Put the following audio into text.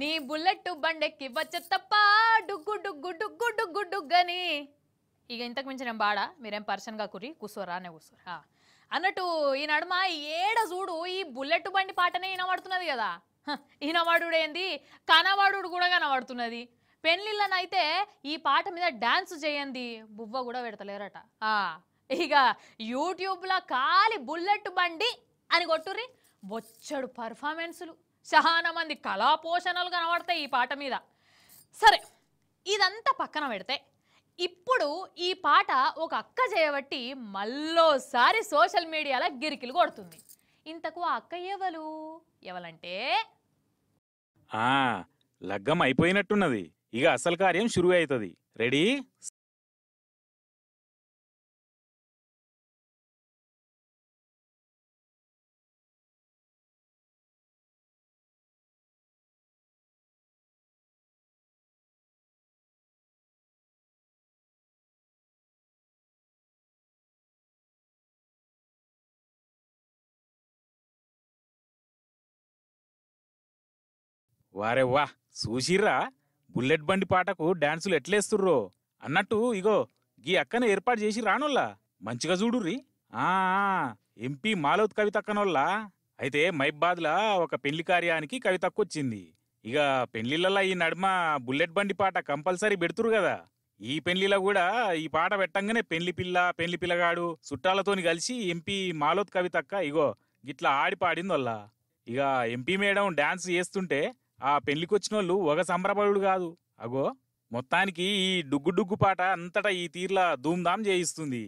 నీ బుల్లెట్ బండెక్కి వచ్చేత్తప్ప డుగ్గు డుగ్గు డుగ్గు డుగ్గు డుగ్గని ఇక ఇంతకు మించి నేను బాడా మీరేం పర్సన్గా కూరి కూర్చోరా అనే కూసోరా అన్నట్టు ఈ నడుమ ఏడ చూడు ఈ బుల్లెట్ బండి పాటనే వినబడుతున్నది కదా ఏంది కనవాడు కూడా కనబడుతున్నది పెళ్ళిళ్ళనైతే ఈ పాట మీద డాన్స్ చేయండి బువ్వ కూడా పెడతలేరట ఇక యూట్యూబ్లో కాలి బుల్లెట్ బండి అని కొట్టుర్రి వచ్చాడు పర్ఫార్మెన్సులు చాలా మంది కళాపోషణలు కనబడతాయి ఈ పాట మీద సరే ఇదంతా పక్కన పెడితే ఇప్పుడు ఈ పాట ఒక అక్క చేయబట్టి మళ్ళోసారి సోషల్ మీడియాలో గిరికిలు కొడుతుంది ఇంతకు ఆ అక్క ఎవలు ఎవలంటే లగ్గం అయిపోయినట్టున్నది ఇక అసలు కార్యం షురు అవుతుంది రెడీ వారే వా చూసిర్రా బుల్లెట్ బండి పాటకు డాన్సులు ఎట్లేస్తుర్రో అన్నట్టు ఇగో గీ అక్కన ఏర్పాటు చేసి రానోళ్ళా మంచిగా చూడుర్రి ఆ ఎంపీ మాలోత్ కవిత అయితే అయితే మైబాద్లా ఒక పెళ్లి కార్యానికి కవితకు వచ్చింది ఇక పెళ్లిళ్ళ ఈ నడుమ బుల్లెట్ బండి పాట కంపల్సరీ పెడుతురు కదా ఈ పెళ్లిలో కూడా ఈ పాట పెట్టంగానే పెళ్లి పిల్ల పెళ్లి పిల్లగాడు చుట్టాలతోని కలిసి ఎంపీ మాలోత్ కవితక్క ఇగో గిట్లా ఆడి పాడిందొల్లా ఇక ఎంపీ మేడం డాన్స్ చేస్తుంటే ఆ పెళ్లికొచ్చిన వాళ్ళు ఒక సంబరపడు కాదు అగో మొత్తానికి ఈ డుగ్గు డుగ్గు పాట అంతటా ఈ తీర్లా ధూమ్ధాం చేయిస్తుంది